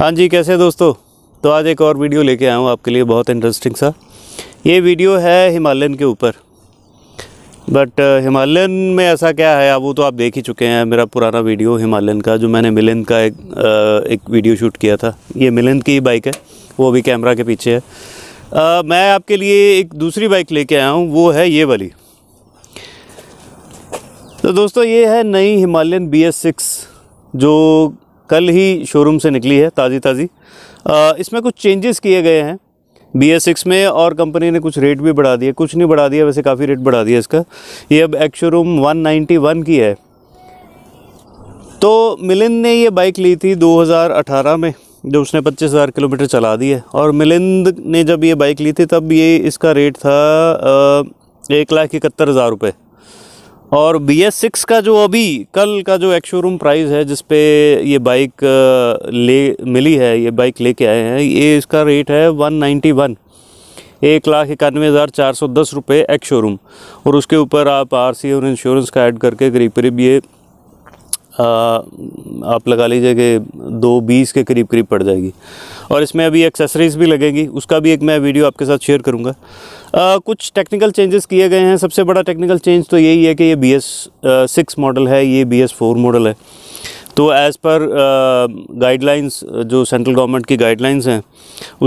हाँ जी कैसे दोस्तों तो आज एक और वीडियो लेके आया हूँ आपके लिए बहुत इंटरेस्टिंग सा ये वीडियो है हिमालयन के ऊपर बट uh, हिमालयन में ऐसा क्या है वो तो आप देख ही चुके हैं मेरा पुराना वीडियो हिमालयन का जो मैंने मिलिंद का एक आ, uh, एक वीडियो शूट किया था ये मिलिंद की बाइक है वो भी कैमरा के पीछे है आ, uh, मैं आपके लिए एक दूसरी बाइक लेके आया हूँ वो है ये वाली तो दोस्तों ये है नई हिमालयन बी एस सिक्स जो कल ही शोरूम से निकली है ताज़ी ताज़ी इसमें कुछ चेंजेस किए गए हैं बी एस सिक्स में और कंपनी ने कुछ रेट भी बढ़ा दिया कुछ नहीं बढ़ा दिया वैसे काफ़ी रेट बढ़ा दिया इसका ये अब ex showroom one ninety one की है तो मिलिन ने ये बाइक ली थी 2018 में जो उसने 25,000 किलोमीटर चला दी है और मिलिंद ने जब ये बाइक ली थी तब ये इसका रेट था एक लाख इकहत्तर हज़ार रुपये और बी एस सिक्स का जो अभी कल का जो एक्स शोरूम प्राइस है जिस पे ये बाइक ले मिली है ये बाइक लेके आए हैं ये इसका रेट है वन नाइन्टी वन एक लाख इक्यानवे हज़ार चार सौ दस रुपये एक्स शोरूम और उसके ऊपर आप आर सी और इंश्योरेंस का ऐड करके करीब करीब ये आप लगा लीजिए कि दो बीस के करीब करीब पड़ जाएगी और इसमें अभी एक्सेसरीज़ भी लगेगी उसका भी एक मैं वीडियो आपके साथ शेयर करूँगा कुछ टेक्निकल चेंजेस किए गए हैं सबसे बड़ा टेक्निकल चेंज तो यही है कि ये बी एस सिक्स मॉडल है ये बी एस फोर मॉडल है तो एज़ पर गाइडलाइंस जो सेंट्रल गवर्नमेंट की गाइडलाइंस हैं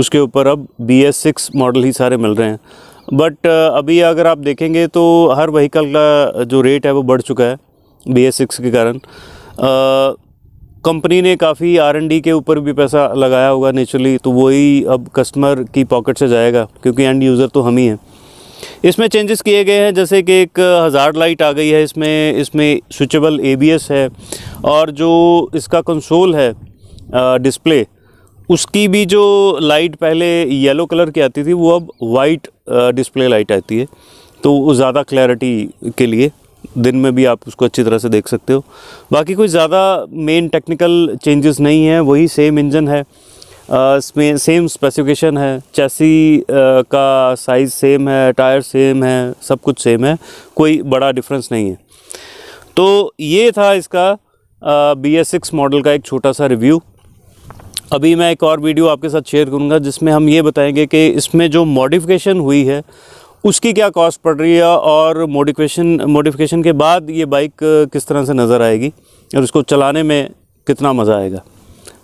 उसके ऊपर अब बी एस सिक्स मॉडल ही सारे मिल रहे हैं बट अभी अगर आप देखेंगे तो हर वहीकल का जो रेट है वो बढ़ चुका है बी एस सिक्स के कारण कंपनी ने काफ़ी आर एन डी के ऊपर भी पैसा लगाया होगा नेचुरली तो वही अब कस्टमर की पॉकेट से जाएगा क्योंकि एंड यूज़र तो हम ही हैं इसमें चेंजेस किए गए हैं जैसे कि एक हज़ार लाइट आ गई है इसमें इसमें स्विचेबल एबीएस है और जो इसका कंसोल है डिस्प्ले उसकी भी जो लाइट पहले येलो कलर की आती थी वो अब वाइट डिस्प्ले लाइट आती है तो ज़्यादा क्लैरिटी के लिए दिन में भी आप उसको अच्छी तरह से देख सकते हो बाकी कोई ज़्यादा मेन टेक्निकल चेंजेस नहीं है वही सेम इंजन है इसमें सेम स्पेसिफिकेशन है चैसी का साइज़ सेम है टायर सेम है सब कुछ सेम है कोई बड़ा डिफरेंस नहीं है तो ये था इसका बी एस सिक्स मॉडल का एक छोटा सा रिव्यू अभी मैं एक और वीडियो आपके साथ शेयर करूँगा जिसमें हम ये बताएंगे कि इसमें जो मॉडिफिकेशन हुई है उसकी क्या कॉस्ट पड़ रही है और मोडिफिकेशन मोडिफिकेशन के बाद ये बाइक किस तरह से नज़र आएगी और उसको चलाने में कितना मज़ा आएगा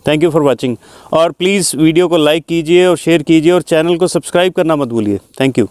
थैंक यू फॉर वॉचिंग और प्लीज़ वीडियो को लाइक कीजिए और शेयर कीजिए और चैनल को सब्सक्राइब करना मत भूलिए थैंक यू